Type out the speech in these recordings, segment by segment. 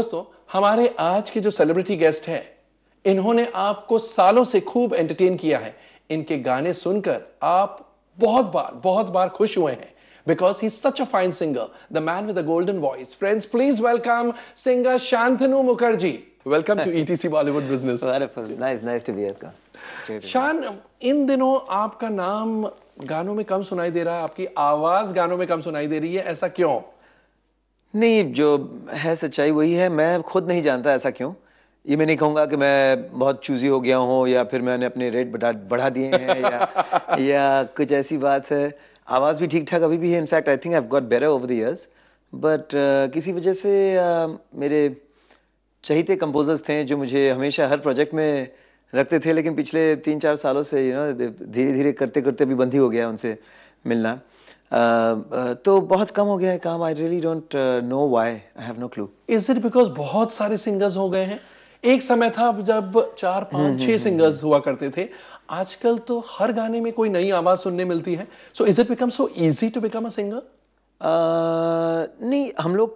दोस्तों हमारे आज के जो सेलिब्रिटी गेस्ट हैं इन्होंने आपको सालों से खूब एंटरटेन किया है इनके गाने सुनकर आप बहुत बार बहुत बार खुश हुए हैं because he such a fine singer the man with a golden voice friends please welcome singer Shantanu Mukherjee welcome to ETC Bollywood business Shaan इन दिनों आपका नाम गानों में कम सुनाई दे रहा है आपकी आवाज गानों में कम सुनाई दे रही है ऐसा क्यों नहीं जो है सच्चाई वही है मैं खुद नहीं जानता ऐसा क्यों ये मैं नहीं कहूँगा कि मैं बहुत चूजी हो गया हूँ या फिर मैंने अपने रेट बढ़ा बढ़ा दिए हैं या या कुछ ऐसी बात है आवाज़ भी ठीक ठाक अभी भी है in fact I think I got better over the years but किसी वजह से uh, मेरे चहीते कंपोजर्स थे जो मुझे हमेशा हर प्रोजेक्ट में रखते थे लेकिन पिछले तीन चार सालों से यू नो धीरे धीरे करते करते भी बंद ही हो गया उनसे मिलना तो बहुत कम हो गया है काम I really don't know why I have no clue is it because बहुत सारे सिंगर्स हो गए हैं एक समय था जब चार पांच हम्म, छह सिंगर्स हम्म, हम्म, हुआ करते थे आजकल तो हर गाने में कोई नई आवाज सुनने मिलती है so is it become so easy to become a singer नहीं हम लोग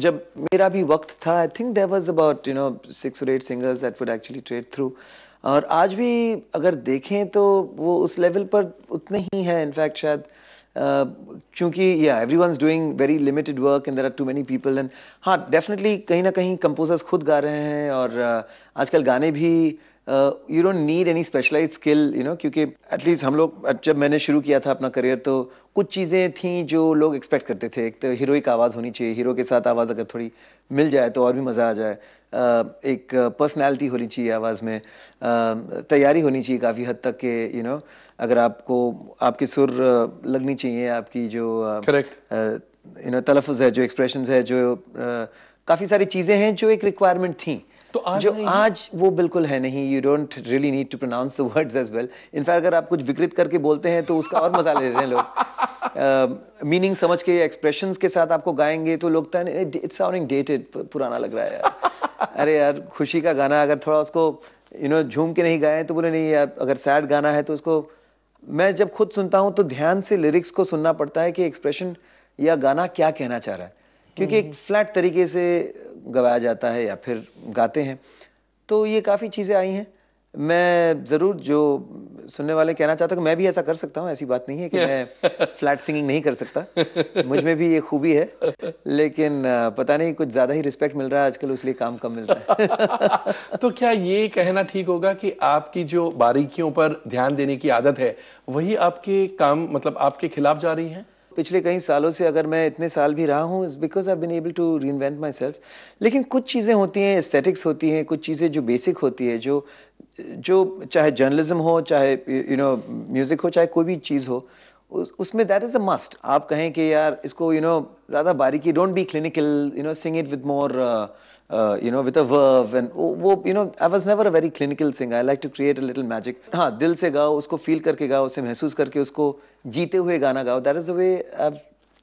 जब मेरा भी वक्त था I think there was about you know six और eight singers that would actually tread through और आज भी अगर देखें तो वो उस लेवल पर उतने ही है इनफैक्ट शायद क्योंकि या every one is doing very limited work and there are too many people and हाँ डेफिनेटली कहीं ना कहीं कंपोजर्स खुद गा रहे हैं और uh, आजकल गाने भी you don't need any specialize skill you know क्योंकि एटलीस्ट हम लोग uh, जब मैंने शुरू किया था अपना करियर तो कुछ चीज़ें थी जो लोग एक्सपेक्ट करते थे एक तो हीरोइक आवाज़ होनी चाहिए हीरो के साथ आवाज़ अगर थोड़ी मिल जाए तो और भी मज़ा आ जाए एक पर्सनालिटी होनी चाहिए आवाज़ में तैयारी होनी चाहिए काफ़ी हद तक के यू you नो know, अगर आपको आपकी सुर लगनी चाहिए आपकी जो करेक्ट यू नो तलफ़ है जो एक्सप्रेशन है जो काफ़ी सारी चीज़ें हैं जो एक रिक्वायरमेंट थी तो आज जो आज वो बिल्कुल है नहीं you don't really need to pronounce the words as well in fact अगर आप कुछ विकृत करके बोलते हैं तो उसका और मजा ले रहे हैं लोग मीनिंग uh, समझ के एक्सप्रेशन के साथ आपको गाएंगे तो लोग इट्स साउंडिंग डेटेड पुराना लग रहा है अरे यार खुशी का गाना अगर थोड़ा उसको यू नो झूम के नहीं गाए तो बोले नहीं यार अगर सैड गाना है तो उसको मैं जब खुद सुनता हूँ तो ध्यान से लिरिक्स को सुनना पड़ता है कि एक्सप्रेशन या गाना क्या कहना चाह रहा है क्योंकि एक फ्लैट हम्म। तरीके से गवाया जाता है या फिर गाते हैं तो ये काफ़ी चीज़ें आई हैं मैं ज़रूर जो सुनने वाले कहना चाहता हूँ मैं भी ऐसा कर सकता हूँ ऐसी बात नहीं है कि मैं फ्लैट सिंगिंग नहीं कर सकता मुझ में भी ये खूबी है लेकिन पता नहीं कुछ ज़्यादा ही रिस्पेक्ट मिल रहा है आजकल उसलिए काम कम मिल रहा है तो क्या ये कहना ठीक होगा कि आपकी जो बारीकियों पर ध्यान देने की आदत है वही आपके काम मतलब आपके खिलाफ जा रही है पिछले कई सालों से अगर मैं इतने साल भी रहा हूँ because I been able to reinvent myself लेकिन कुछ चीज़ें होती हैं एस्थेटिक्स होती हैं कुछ चीज़ें जो बेसिक होती है जो जो चाहे जर्नलिज्म हो चाहे यू नो म्यूज़िक हो चाहे कोई भी चीज़ हो उस, उसमें दैट इज़ अ मस्ट आप कहें कि यार इसको यू नो ज़्यादा बारीकी don't be clinical you know sing it with more uh, you know, with a verve and Oh, वो you know, I was never a very clinical singer. I like to create a little magic. हाँ, दिल से गाओ, उसको feel करके गाओ, उसे महसूस करके उसको जीते हुए गाना गाओ. That is the way I've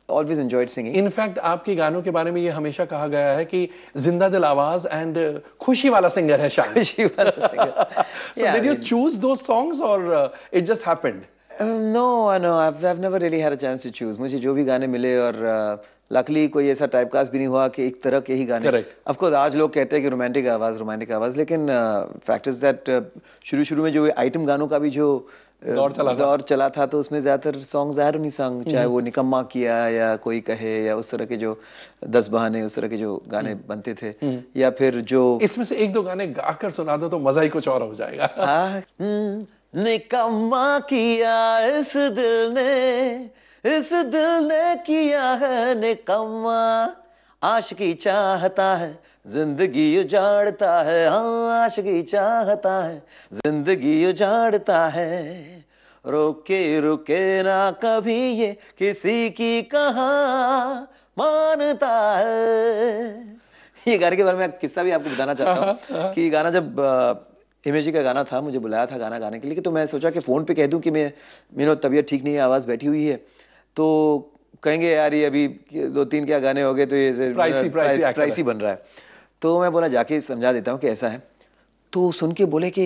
always enjoyed singing. In fact, आपके गानों के बारे में ये हमेशा कहा गया है कि जिंदा दिल आवाज and खुशी वाला सिंगर है शायद. खुशी वाला singer. so did you choose those songs or uh, it just happened? Um, no, no, I've, I've never really had a chance to choose. मुझे जो भी गाने मिले और लकली कोई ऐसा टाइप कास्ट भी नहीं हुआ कि एक तरह के ही गाने अफकोर्स आज लोग कहते हैं कि रोमांटिक आवाज़ रोमांटिक आवाज़ लेकिन फैक्ट इज़ दैट शुरू शुरू में जो आइटम गानों का भी जो uh, दौर चला दौर था। चला था तो उसमें ज़्यादातर सॉन्ग ज़ाहिर नहीं सॉन्ग हम्म। चाहे वो निकम्मा किया या कोई कहे या उस तरह के जो दस बहाने उस तरह के जो गाने हम्म। बनते थे हम्म। या फिर जो इसमें से एक दो गाने गाकर सुना दो तो मज़ा ही कुछ और हो जाएगा निकम्मा किया इस दिल ने इस दिल ने किया है निकम्मा आशिकी चाहता है जिंदगी उजाड़ता है हाँ आशिकी चाहता है जिंदगी उजाड़ता है रोके रुके ना कभी ये किसी की कहा मानता है ये गाने के बारे में किस्सा भी आपको बताना चाहता हूँ हाँ, हाँ। कि गाना जब हिमेश जी का गाना था मुझे बुलाया था गाना गाने के लिए तो मैं सोचा कि फ़ोन पे कह दूं कि मैं मेरा तबीयत ठीक नहीं है आवाज़ बैठी हुई है तो कहेंगे यार ये अभी दो तीन क्या गाने हो गए तो ये प्राइसी प्राइसी प्राइसी बन रहा है तो मैं बोला जाके समझा देता हूँ कि ऐसा है तो सुन के बोले कि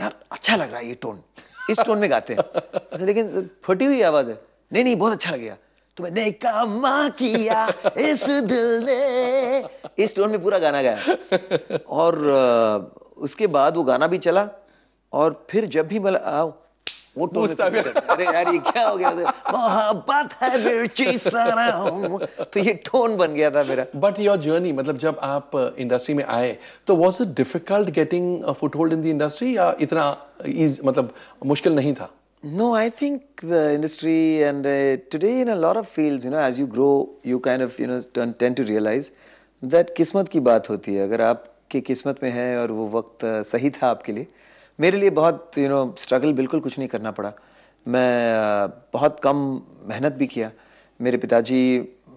यार अच्छा लग रहा है ये टोन इस टोन में गाते हैं अच्छा, लेकिन फटी हुई आवाज है नहीं नहीं बहुत अच्छा लग गया तो मैंने कमा किया इस दिल ने इस टोन में पूरा गाना गाया और उसके बाद वो गाना भी चला और फिर जब भी मैं आओ वो अरे यार ये क्या हो गया मोहब्बत है तो ये टोन बन गया था मेरा बट योर जर्नी मतलब जब आप इंडस्ट्री uh, में आए तो it difficult getting foothold in the industry या इतना इज मतलब मुश्किल नहीं था No, I think the industry and uh, today in a lot of fields, you know, as you grow, you kind of, you know, turn, tend to realize that किस्मत की बात होती है अगर आपकी किस्मत में है और वो वक्त uh, सही था आपके लिए मेरे लिए बहुत यू नो स्ट्रगल बिल्कुल कुछ नहीं करना पड़ा मैं बहुत कम मेहनत भी किया मेरे पिताजी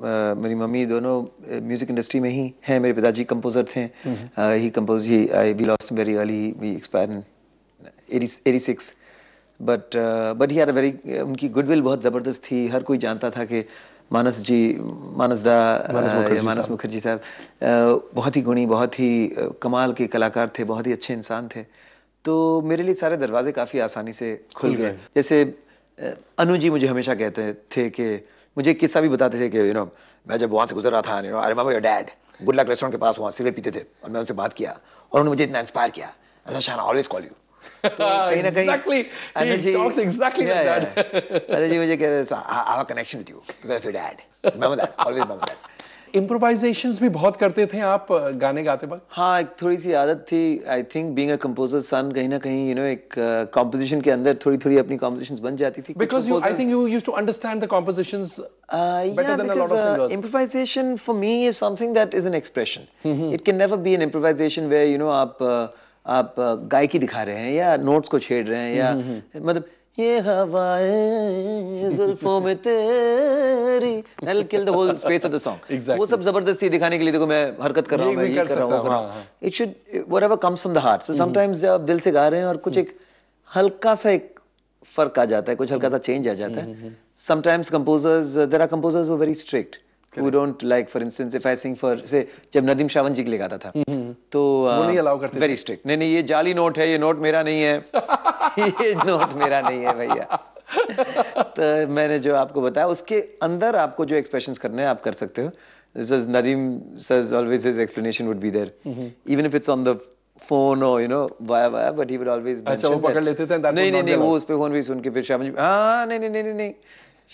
मेरी मम्मी दोनों म्यूजिक इंडस्ट्री में ही हैं मेरे पिताजी कंपोजर थे he compose he I we lost very early we expire in eighty six but but he are very उनकी गुडविल बहुत ज़बरदस्त थी हर कोई जानता था कि मानस जी मानस दा मानस मुखर्जी साहब बहुत ही गुणी बहुत ही कमाल के कलाकार थे बहुत ही अच्छे इंसान थे तो मेरे लिए सारे दरवाजे काफ़ी आसानी से खुल गए जैसे अनु जी मुझे हमेशा कहते थे कि मुझे किस्सा भी बताते थे कि यू नो मैं जब वहां से गुजर रहा था you know I remember your dad good restaurant के पास वहां सिगरेट पीते थे और मैं उनसे बात किया और उन्होंने मुझे इतना इंस्पायर किया ऑलवेज कॉल यू कहीं ना कहीं अनुजी मुझे कह रहे I have connection with you because of your dad मैं ऑलवेज मैं इम्प्रोवाइजेशंस भी बहुत करते थे आप गाने गाते वक्त हाँ एक थोड़ी सी आदत थी I think being a composer son कहीं ना कहीं यू नो एक कंपोजिशन uh, के अंदर थोड़ी थोड़ी अपनी कंपोजिशंस बन जाती थी because you I think you use to understand the improvisation for me is something that is an expression it can never be an improvisation way you know आप uh, आप गायकी दिखा रहे हैं या नोट्स को छेड़ रहे हैं या mm-hmm. मतलब ये हवाएं जुल्फों में तेरी I'll kill the whole space of the song. Exactly. वो सब जबरदस्ती दिखाने के लिए देखो मैं हरकत कर रहा हूँ मैं ये कर रहा हूँ it should whatever comes from the heart so sometimes आप दिल से गा रहे हैं और कुछ hmm. एक हल्का सा एक फर्क आ जाता है कुछ हल्का सा चेंज hmm. आ जाता है sometimes composers there are composers very strict who don't like for instance if i sing for say jab nadim shravan ji ke liye gaata tha to wo नहीं allow karte very strict nahi nahi ye jali note hai ye note mera nahi hai ye note mera nahi hai bhaiya तो मैंने जो आपको बताया उसके अंदर आपको जो एक्सप्रेशंस करने हैं आप कर सकते हो this Nadeem sir always his explanation would be there even if it's on the phone और यू नो वाया वाया बट ही वुड ऑलवेज अच्छा वो पकड़ लेते थे नहीं नहीं नहीं वो उस पे फोन भी सुन के फिर शाम जी हां नहीं नहीं नहीं नहीं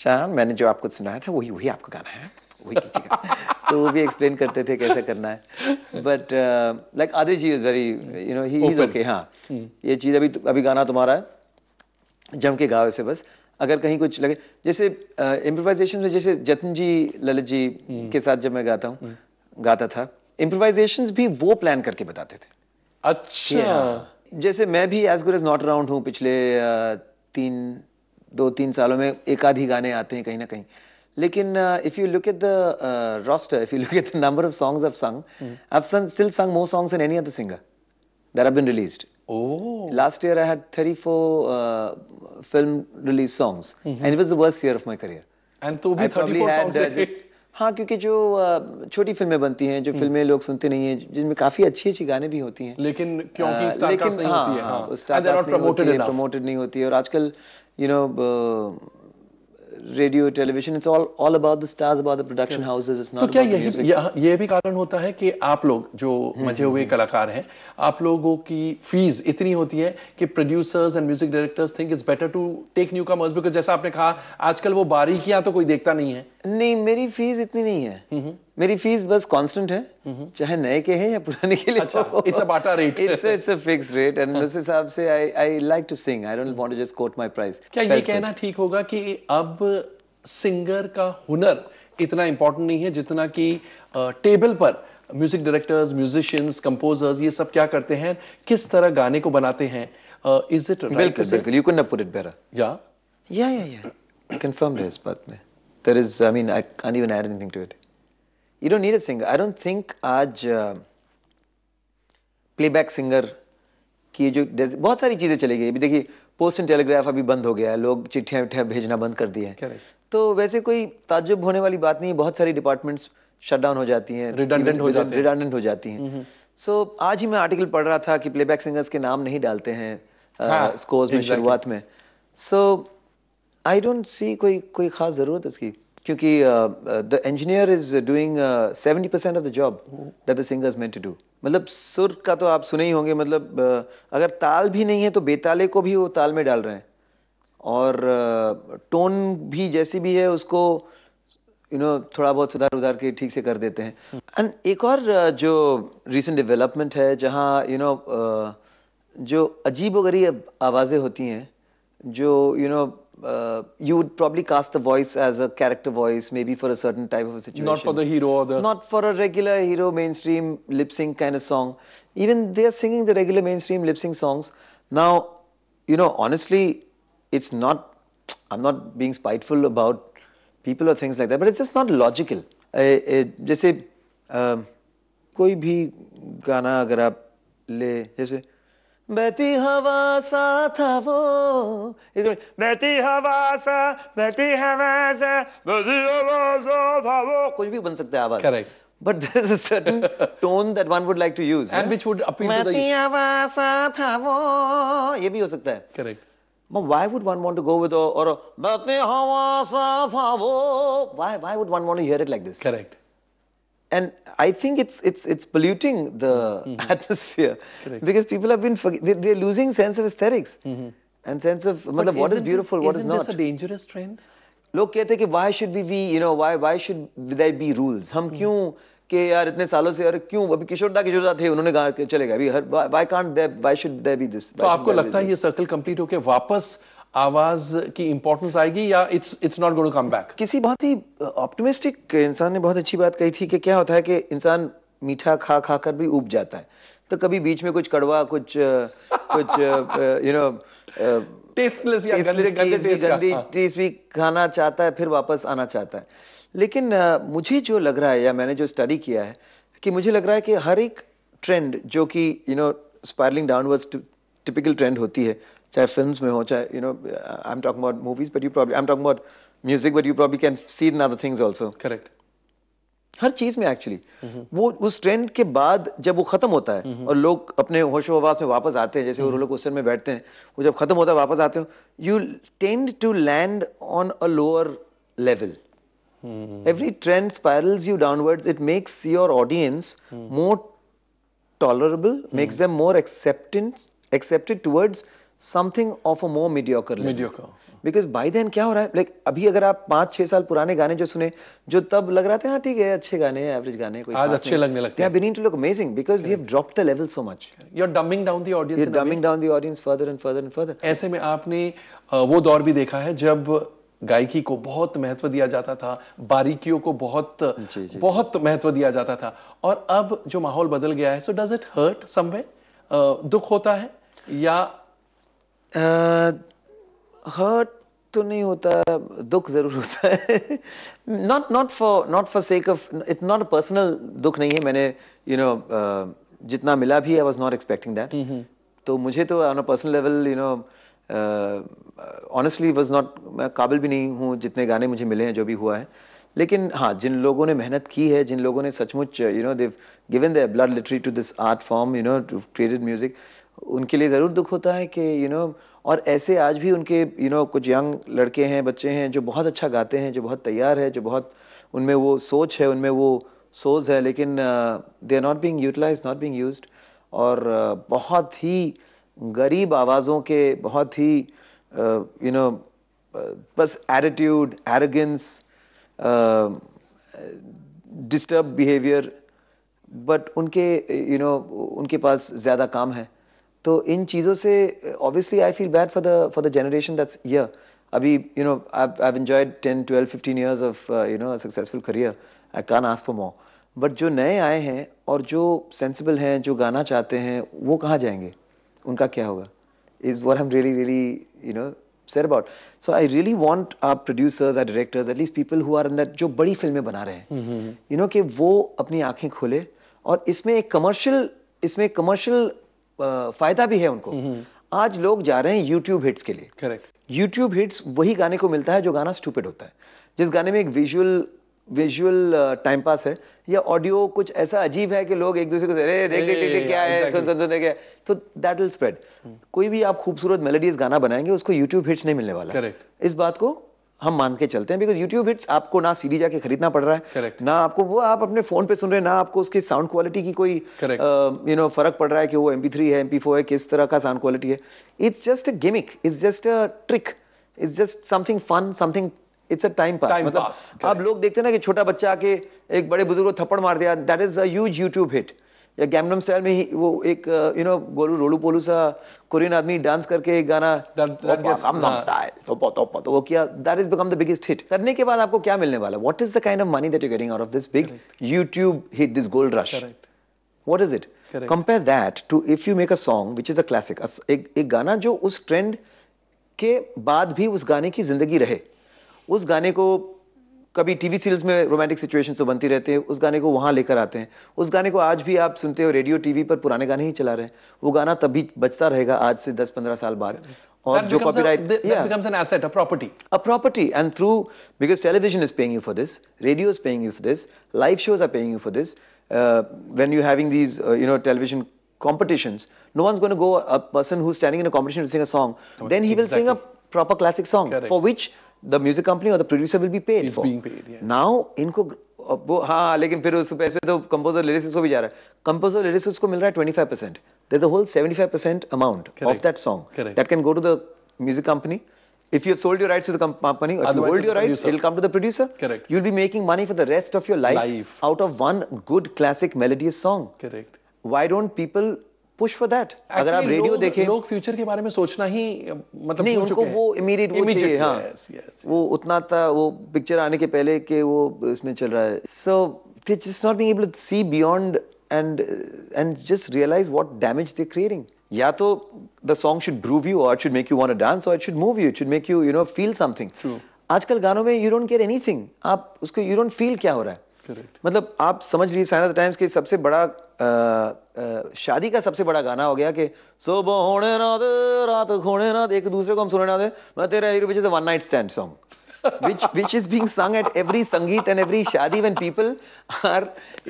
शाह मैंने जो आपको सुनाया था वही वही आपका गाना है तो वो भी एक्सप्लेन करते थे कैसे करना है but like Aadi ji is very you know he is okay हाँ hmm. ये चीज़ अभी अभी गाना तुम्हारा है जम के गाओ ऐसे बस अगर कहीं कुछ लगे जैसे इम्प्रोवाइजेशन uh, में जैसे जतन जी ललित जी hmm. के साथ जब मैं गाता हूँ hmm. गाता था इम्प्रोवाइजेशन भी वो प्लान करके बताते थे अच्छा हाँ। जैसे मैं भी as good as not around हूँ पिछले uh, तीन दो तीन सालों में एक आधी गाने आते हैं कहीं ना कहीं लेकिन if you look at the roster if you look at the number of songs of song I sun still sung more songs in any other singer that have been released oh last year I had 34 film release songs and it was the worst year of my career and तू भी 34 songs uh, हाँ क्योंकि जो uh, छोटी फिल्में बनती हैं जो hmm. फिल्में लोग सुनते नहीं है जिनमें काफी अच्छी अच्छी गाने भी होती हैं लेकिन क्योंकि प्रमोटेड uh, हाँ, हाँ। हाँ, नहीं होती है और आजकल you know radio television it's all all about the stars about the production houses it's not तो क्या यही ये भी कारण होता है कि आप लोग जो मजे हम्म, हुए हम्म, हम्म। कलाकार हैं आप लोगों की फीस इतनी होती है कि producers and music directors think it's better to take newcomers because जैसा आपने कहा आजकल वो बारीकियां तो कोई देखता नहीं है नहीं मेरी फीस इतनी नहीं है मेरी फीस बस कांस्टेंट है हम्म। चाहे नए के हैं या पुराने के लिए अच्छा it's a barter rate it's it's a fixed rate and उस हिसाब से I I like to sing I don't want to just quote my price क्या ये कहना ठीक होगा कि अब सिंगर का हुनर इतना इंपॉर्टेंट नहीं है जितना कि टेबल पर म्यूजिक डायरेक्टर्स म्यूजिशियंस कंपोजर्स ये सब क्या करते हैं किस तरह गाने को बनाते हैं इज इट बिल्कुल बिल्कुल you can not put it better या या या या कंफर्म है इस बात में there is I mean I can't even add anything to it you don't need a singer I don't think आज प्लेबैक uh, सिंगर की जो बहुत सारी चीज़ें चली गई अभी देखिए पोस्ट एंड टेलीग्राफ अभी बंद हो गया है लोग चिट्ठियाँ विट्ठियाँ भेजना बंद कर दिए हैं तो वैसे कोई ताजुब होने वाली बात नहीं है बहुत सारी डिपार्टमेंट्स शटडाउन हो जाती हैं रिडंडेंट हो जाती हैं रिडंडेंट हो जाती हैं सो so, आज ही मैं आर्टिकल पढ़ रहा था कि प्लेबैक सिंगर्स के नाम नहीं डालते हैं uh, हाँ, स्कोर्स में शुरुआत में सो आई डोंट सी कोई कोई खास ज़रूरत इसकी क्योंकि the engineer is doing seventy percent of the job that the singer is meant to do मतलब सुर का तो आप सुने ही होंगे मतलब uh, अगर ताल भी नहीं है तो बेताले को भी वो ताल में डाल रहे हैं और uh, टोन uh, भी जैसी भी है उसको यू you नो know, थोड़ा बहुत सुधार उधार के ठीक से कर देते हैं एंड एक और uh, जो रिसेंट डेवलपमेंट है जहाँ यू नो uh, जो अजीब वगरीब आवाज़ें होती हैं जो you you know know, uh, you would probably cast the voice as a character voice, maybe for a certain type of a situation. Not for the hero or the. Not for a regular hero mainstream lip sync kind of song. Even they are singing the regular mainstream lip sync songs. Now, you know, honestly, it's not. I'm not being spiteful about people or things like that, but it's just not logical. जैसे um, कोई भी गाना अगर आप ले जैसे बहती हवा सा था वो बहती हवा सा बहती हवा सा बहती हवा सा था वो कुछ भी बन सकता है आवाज correct But there's a certain tone that one would like to use. And yeah? which would appeal Mati to the... आवाज़ tha wo ये भी हो सकता है. Correct. but why would one want to go with a, or a, why, why would one want to hear it like this? Correct. and I think it's it's it's polluting the mm -hmm. atmosphere Correct. because people have been they, are losing sense of aesthetics mm -hmm. and sense of but what is beautiful, what is not. Isn't this a dangerous trend? लोग कहते हैं कि why should we be you know why why should there be rules हम mm-hmm. क्यों कि यार इतने सालों से यार क्यों अभी किशोरदा किशोरदा थे उन्होंने कहा चलेगा अभी हर why can't there why should there be this तो आपको लगता है circle complete कंप्लीट होके वापस आवाज की इंपॉर्टेंस आएगी या it's it's not going to come back किसी बहुत ही ऑप्टिमिस्टिक इंसान ने बहुत अच्छी बात कही थी कि क्या होता है कि इंसान मीठा खा खा कर भी उब जाता है तो कभी बीच में कुछ कड़वा कुछ कुछ यू नो टेस्टलेस या गंदे गंदे गंदी चीज हाँ। भी खाना चाहता है फिर वापस आना चाहता है लेकिन मुझे जो लग रहा है या मैंने जो स्टडी किया है कि मुझे लग रहा है कि हर एक ट्रेंड जो कि you know spiralling downwards typical trend होती है चाहे फिल्म में हो चाहे you know I am talking about movies but you problem I am talking about music but you problem can see in other things also correct हर चीज में actually mm -hmm. वो उस ट्रेंड के बाद जब वो खत्म होता है mm -hmm. और लोग अपने होशो हवास में वापस आते हैं जैसे mm -hmm. वो mm-hmm. लोग क्वेश्चन में बैठते हैं वो जब खत्म होता है वापस आते हो you tend to land on a lower level every trend spirals you downwards it makes your audience more tolerable makes them more acceptance accepted towards something of a more mediocre because by then क्या हो रहा है like like, अभी अगर आप पांच छह साल पुराने गाने जो सुने जो तब लग रहा था हाँ ठीक है अच्छे गाने एवरेज गाने कोई आज अच्छे लगने लगते हैं beginning to look amazing because we have drop the level so much you are dumbing down the audience dumbing down the audience further and further and further ऐसे में आपने वो दौर भी देखा है जब गायकी को बहुत महत्व दिया जाता था बारीकियों को बहुत जी, जी, बहुत महत्व दिया जाता था और अब जो माहौल बदल गया है so does it hurt some way दुख होता है या हर्ट तो नहीं होता दुख जरूर होता है not not for not for sake of it not personal दुख नहीं है मैंने you you know know, uh, जितना मिला भी I was not expecting that तो मुझे तो on a personal level you know honestly was not मैं काबिल भी नहीं हूँ जितने गाने मुझे मिले हैं जो भी हुआ है लेकिन हाँ जिन लोगों ने मेहनत की है जिन लोगों ने सचमुच you know they've given the blood literally to this art form you know to created music उनके लिए ज़रूर दुख होता है कि यू नो और ऐसे आज भी उनके यू you नो know, कुछ यंग लड़के हैं बच्चे हैं जो बहुत अच्छा गाते हैं जो बहुत तैयार है जो बहुत उनमें वो सोच है उनमें वो सोज है लेकिन they are not being utilise not being use और uh, बहुत ही गरीब आवाज़ों के बहुत ही यू uh, नो uh, बस attitude arrogance disturb behaviour but उनके यू you नो know, उनके पास ज़्यादा काम है तो इन चीज़ों से obviously I feel bad for the for the generation that's here अभी you know I enjoyed ten twelve fifteen years of you know successful career I can't ask for more but जो नए आए हैं और जो सेंसिबल हैं जो गाना चाहते हैं वो कहाँ जाएंगे उनका क्या होगा इज़ वॉर हम really really you know sir about so I really want are producers are directors at least people who are अंदर जो बड़ी फिल्में बना रहे हैं यू हम्म, नो हम्म, हम्म। कि वो अपनी आंखें खोले और इसमें एक कमर्शियल इसमें कमर्शियल फायदा भी है उनको हम्म। आज लोग जा रहे हैं यूट्यूब हिट्स के लिए करेक्ट यूट्यूब हिट्स वही गाने को मिलता है जो गाना स्टूपिड होता है जिस गाने में एक विजुअल विजुअल टाइम पास है या ऑडियो कुछ ऐसा अजीब है कि लोग एक दूसरे को अरे देख देख देख क्या है सुन सुन सुन देखे तो दैट विल स्प्रेड कोई भी आप खूबसूरत मेलोडीज गाना बनाएंगे उसको यूट्यूब हिट्स नहीं मिलने वाला करेक्ट इस बात को हम मान के चलते हैं बिकॉज यूट्यूब हिट्स आपको ना सीडी जाके खरीदना पड़ रहा है Correct. ना आपको वो आप अपने फोन पे सुन रहे हैं ना आपको उसकी साउंड क्वालिटी की कोई यू नो uh, फर्क पड़ रहा है कि वो एम थ्री है एम फोर है किस तरह का साउंड क्वालिटी है it's just a gimmick it's just a trick it's just something fun something it's a time pass मतलब आप लोग देखते हैं ना कि छोटा बच्चा आके एक बड़े बुजुर्ग को थप्पड़ मार दिया that is a huge YouTube hit या गैमनम स्टाइल में ही वो एक यू नो गोलू रोलू पोलू सा कोरियन आदमी डांस करके एक गाना हाँ। तो वो किया that is become the biggest hit करने के बाद आपको क्या मिलने वाला what is the kind of money that you getting out of this big YouTube hit this gold rush what is it compare that to if you make a song which is a classic एक गाना जो उस trend के बाद भी उस गाने की जिंदगी रहे उस गाने को कभी टीवी सीरियल्स में रोमांटिक सिचुएशन तो बनती रहती है उस गाने को वहां लेकर आते हैं उस गाने को आज भी आप सुनते हो रेडियो टीवी पर पुराने गाने ही चला रहे हैं वो गाना तभी बचता रहेगा आज से दस पंद्रह साल बाद और जो copyright property a property and through because television is paying you for this radio is paying you for this live shows are paying you for this when you having these you know television competitions no one's going to go a person who's standing in a competition to sing a song oh, then he exactly. will sing a proper classic song Correct. for which the music company और the producer will be paid for being paid now इनको वो हाँ लेकिन फिर उस composer तो composer lyricist को भी जा रहा है कंपोजर लिरिसिस को मिल रहा percent twenty five percent there whole seventy five percent amount of that song that can go to the music company If you have sold your rights to the company, or Otherwise if you hold your rights, producer. it'll come to the producer. Correct. You'll be making money for the rest of your life, life. out of one good classic melodious song. Correct. Why don't people push for that अगर आप radio देखें लोग future के बारे में सोचना ही मतलब नहीं उनको वो इमीडिएट वो चाहिए हाँ वो उतना था वो पिक्चर आने के पहले के वो इसमें चल रहा है so they just not being able to see beyond and and just realise what damage they creating या तो the song should groove you और should make you want to dance और it should move you it should make you you know feel something आजकल गानों में you don't care anything आप उसको you don't feel क्या हो रहा है मतलब आप समझ लीजिए साइन ऑफ द टाइम्स के सबसे बड़ा शादी का सबसे बड़ा गाना हो गया कि सुबह होने ना दे रात होने ना दे एक दूसरे को हम सुनने ना दे मैं तेरा हीरो विच से one night stand song which which is being sung at every sangeet and every शादी when people are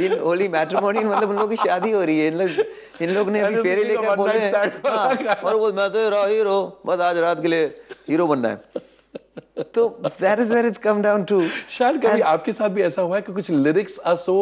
in holy matrimony मतलब उन लोगों की शादी हो रही है इन लोग इन लोग ने अभी फेरे लेकर बोले हैं हाँ, और वो मैं तो हीरो हीरो बस आज रात के लिए हीरो बनना है तो that is where it come down to शायद कभी आपके साथ भी ऐसा हुआ है कि कुछ lyrics are so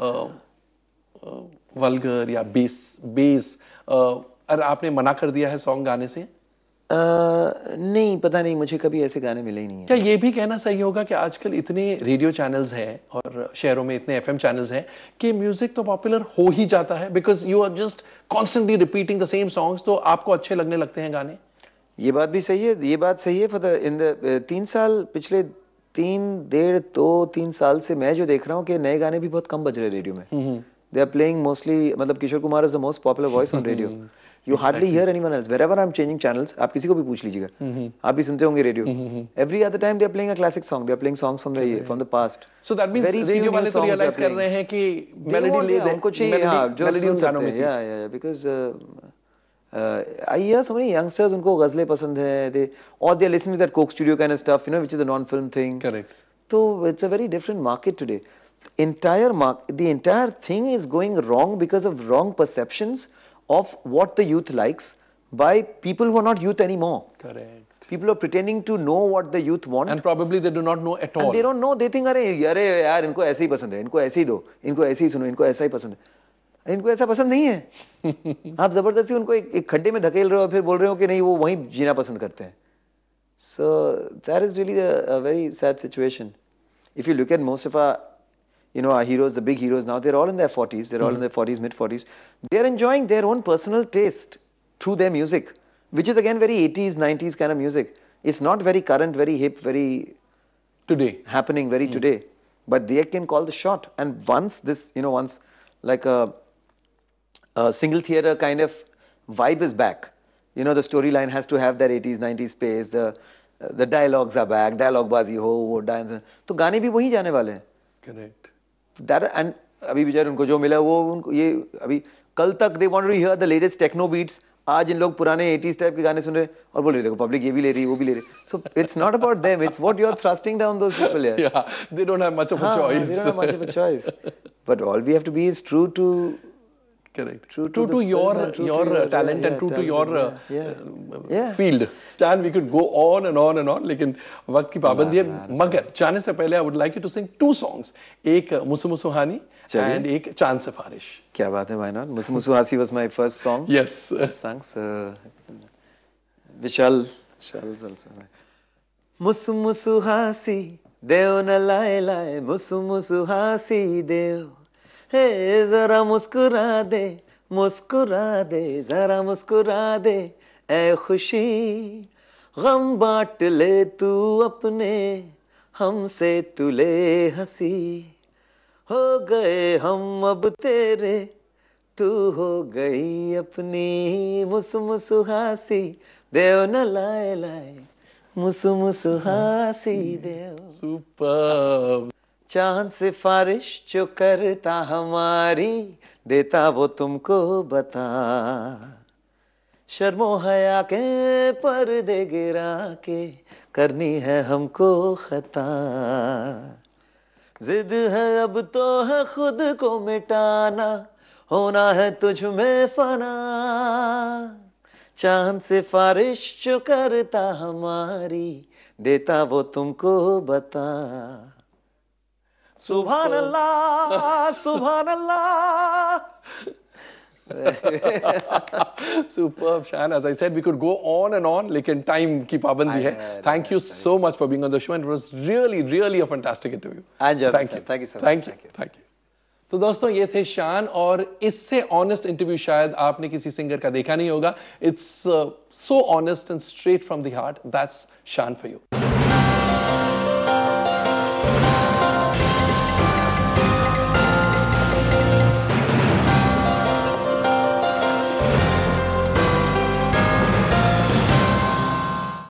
uh, uh, vulgar या बेस बेस अरे आपने मना कर दिया है सॉन्ग गाने से आ, नहीं पता नहीं मुझे कभी ऐसे गाने मिले ही नहीं क्या ये भी कहना सही होगा कि आजकल इतने रेडियो चैनल्स हैं और शहरों में इतने एफएम चैनल्स हैं कि म्यूजिक तो पॉपुलर हो ही जाता है because you are just constantly repeating the same songs तो आपको अच्छे लगने लगते हैं गाने ये बात भी सही है ये बात सही है फॉर इन द तीन साल पिछले तीन डेढ़ दो तो, तीन साल से मैं जो देख रहा हूँ कि नए गाने भी बहुत कम बज रहे रेडियो में हम्म, हम्म। they are playing mostly मतलब किशोर Kumar is the most popular voice on radio you hardly hear anyone else wherever I'm changing channels आप किसी को भी पूछ लीजिएगा आप भी सुनते होंगे radio every other time they are playing a classic song they are playing songs from the from the past so that means radio वाले तो realize कर रहे हैं कि melody ले उनको चाहिए हाँ जो melody उन गानों में yeah yeah because I hear so many youngsters उनको गजलें पसंद है दे और they are listening that Coke Studio kind of stuff you know which is a non film thing correct तो it's a very different market today entire mark, the entire thing is going wrong because of wrong perceptions of what the youth likes by people who are not youth anymore. Correct. People are pretending to know what the youth want. And probably they do not know at all. And they don't know. They think, अरे अरे यार इनको ऐसे ही पसंद है इनको ऐसे ही दो इनको ऐसे ही सुनो इनको ऐसा ही पसंद है इनको ऐसा पसंद नहीं है आप जबरदस्ती उनको एक, एक खड्डे में धकेल रहे हो फिर बोल रहे हो कि नहीं वो वहीं जीना पसंद करते हैं so that is a very sad situation. If if you look at most of you know, our heroes, the big heroes now, they're all in their 40s, they're mm. all in mm-hmm. their 40s, mid 40s. They're enjoying their own personal taste through their music, which is again very 80s, 90s kind of music. It's not very current, very hip, very today happening, very mm. today. But they can call the shot. And once this, you know, once like a, a single theater kind of vibe is back, you know, the storyline has to have that 80s, 90s space. The the dialogues are back, dialogue bazi ho, wo dance. तो गाने भी वही जाने वाले Correct. that and अभी विजय उनको जो मिला वो उनको ये अभी कल तक they want to hear the latest techno beats आज इन लोग पुराने एटीज टाइप के गाने सुन रहे और बोल रहे देखो पब्लिक ये भी ले रही है वो भी ले रही so it's not about them it's what you are thrusting down those people यार they don't have much of a choice they don't have much of a choice but all we have to be is true to Correct. True to, true to your true your to talent and true to your field चार we could go on and on and on लेकिन वक्त की पाबंदी है मगर जाने से पहले I would like you to sing two songs एक मुसु मुसुहानी एंड एक चांद सिफारिश क्या बात है भाई नॉट मुसु मुसुहासी was my first song yes songs Vishal Vishal also मुसु मुसुहासी देव न लाए लाए मुसु मुसुहासी देव जरा मुस्कुरा दे मुस्कुरा दे जरा मुस्कुरा दे ए खुशी गम बांट ले तू अपने हमसे तुले हंसी हो गए हम अब तेरे तू हो गई अपनी सुहासी देव न लाए लाए सुहासी देव सुपर चांद सिफारिश जो करता हमारी देता वो तुमको बता शर्मो हया के पर दे गिरा के करनी है हमको खता जिद है अब तो है खुद को मिटाना होना है तुझ में फना चांद सिफारिश जो करता हमारी देता वो तुमको बता सुभान अल्लाह सुभान अल्लाह Superb, Shan. As I said, we could go on and on. Lekin time ki pabandi hai. Thank you so much for being on the show. And it was really, really a fantastic interview. And thank you. Thank you so much. Thank you. Thank you. तो दोस्तों ये थे शान और इससे honest interview शायद आपने किसी सिंगर का देखा नहीं होगा it's so honest and straight from the heart that's Shaan for you